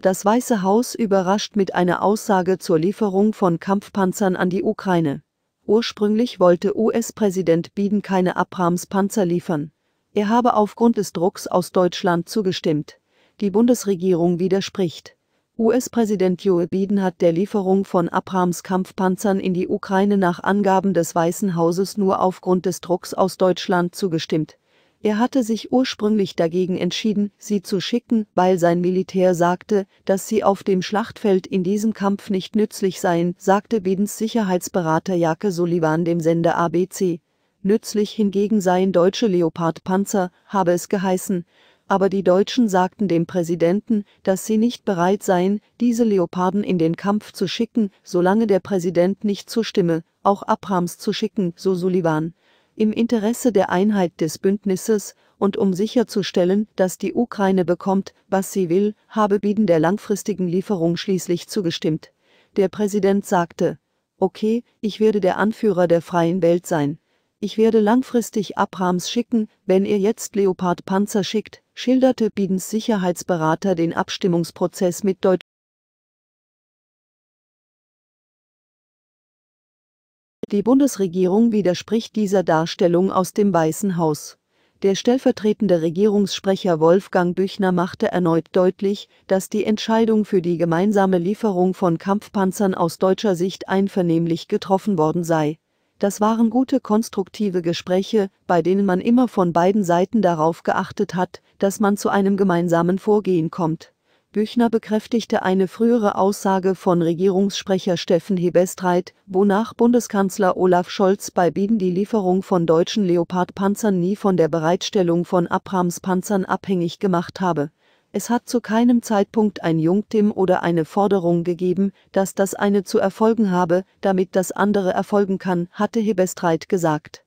Das Weiße Haus überrascht mit einer Aussage zur Lieferung von Kampfpanzern an die Ukraine. Ursprünglich wollte US-Präsident Biden keine Abrams-Panzer liefern. Er habe aufgrund des Drucks aus Deutschland zugestimmt. Die Bundesregierung widerspricht. US-Präsident Joe Biden hat der Lieferung von Abrams-Kampfpanzern in die Ukraine nach Angaben des Weißen Hauses nur aufgrund des Drucks aus Deutschland zugestimmt. Er hatte sich ursprünglich dagegen entschieden, sie zu schicken, weil sein Militär sagte, dass sie auf dem Schlachtfeld in diesem Kampf nicht nützlich seien, sagte Bidens Sicherheitsberater Jake Sullivan dem Sender ABC. Nützlich hingegen seien deutsche Leopardpanzer, habe es geheißen, aber die Deutschen sagten dem Präsidenten, dass sie nicht bereit seien, diese Leoparden in den Kampf zu schicken, solange der Präsident nicht zustimme, auch Abrams zu schicken, so Sullivan im Interesse der Einheit des Bündnisses und um sicherzustellen, dass die Ukraine bekommt, was sie will, habe Biden der langfristigen Lieferung schließlich zugestimmt. Der Präsident sagte, okay, ich werde der Anführer der freien Welt sein. Ich werde langfristig Abrams schicken, wenn er jetzt Leopard-Panzer schickt, schilderte Bidens Sicherheitsberater den Abstimmungsprozess mit Deutschland. Die Bundesregierung widerspricht dieser Darstellung aus dem Weißen Haus. Der stellvertretende Regierungssprecher Wolfgang Büchner machte erneut deutlich, dass die Entscheidung für die gemeinsame Lieferung von Kampfpanzern aus deutscher Sicht einvernehmlich getroffen worden sei. Das waren gute konstruktive Gespräche, bei denen man immer von beiden Seiten darauf geachtet hat, dass man zu einem gemeinsamen Vorgehen kommt. Büchner bekräftigte eine frühere Aussage von Regierungssprecher Steffen Hebestreit, wonach Bundeskanzler Olaf Scholz bei Biden die Lieferung von deutschen Leopard-Panzern nie von der Bereitstellung von Abrams-Panzern abhängig gemacht habe. Es hat zu keinem Zeitpunkt ein Jungtim oder eine Forderung gegeben, dass das eine zu erfolgen habe, damit das andere erfolgen kann, hatte Hebestreit gesagt.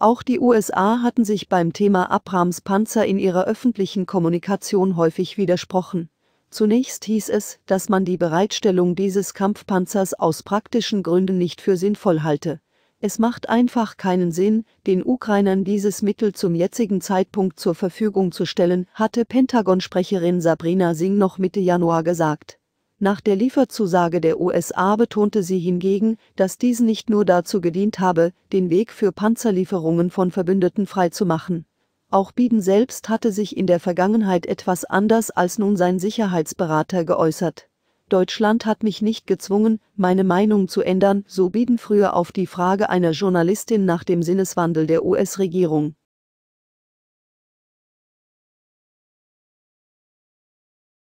Auch die USA hatten sich beim Thema Abrams Panzer in ihrer öffentlichen Kommunikation häufig widersprochen. Zunächst hieß es, dass man die Bereitstellung dieses Kampfpanzers aus praktischen Gründen nicht für sinnvoll halte. Es macht einfach keinen Sinn, den Ukrainern dieses Mittel zum jetzigen Zeitpunkt zur Verfügung zu stellen, hatte Pentagon-Sprecherin Sabrina Singh noch Mitte Januar gesagt. Nach der Lieferzusage der USA betonte sie hingegen, dass dies nicht nur dazu gedient habe, den Weg für Panzerlieferungen von Verbündeten freizumachen. Auch Biden selbst hatte sich in der Vergangenheit etwas anders als nun sein Sicherheitsberater geäußert. Deutschland hat mich nicht gezwungen, meine Meinung zu ändern, so Biden früher auf die Frage einer Journalistin nach dem Sinneswandel der US-Regierung.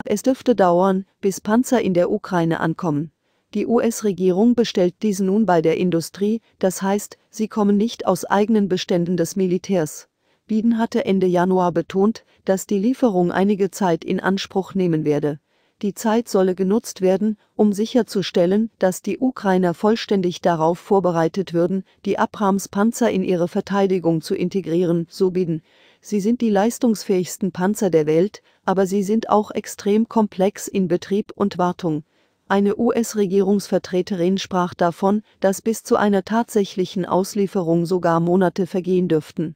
Es dürfte dauern, bis Panzer in der Ukraine ankommen. Die US-Regierung bestellt diese nun bei der Industrie, das heißt, sie kommen nicht aus eigenen Beständen des Militärs. Biden hatte Ende Januar betont, dass die Lieferung einige Zeit in Anspruch nehmen werde. Die Zeit solle genutzt werden, um sicherzustellen, dass die Ukrainer vollständig darauf vorbereitet würden, die Abrams-Panzer in ihre Verteidigung zu integrieren, so Biden. Sie sind die leistungsfähigsten Panzer der Welt, aber sie sind auch extrem komplex in Betrieb und Wartung. Eine US-Regierungsvertreterin sprach davon, dass bis zu einer tatsächlichen Auslieferung sogar Monate vergehen dürften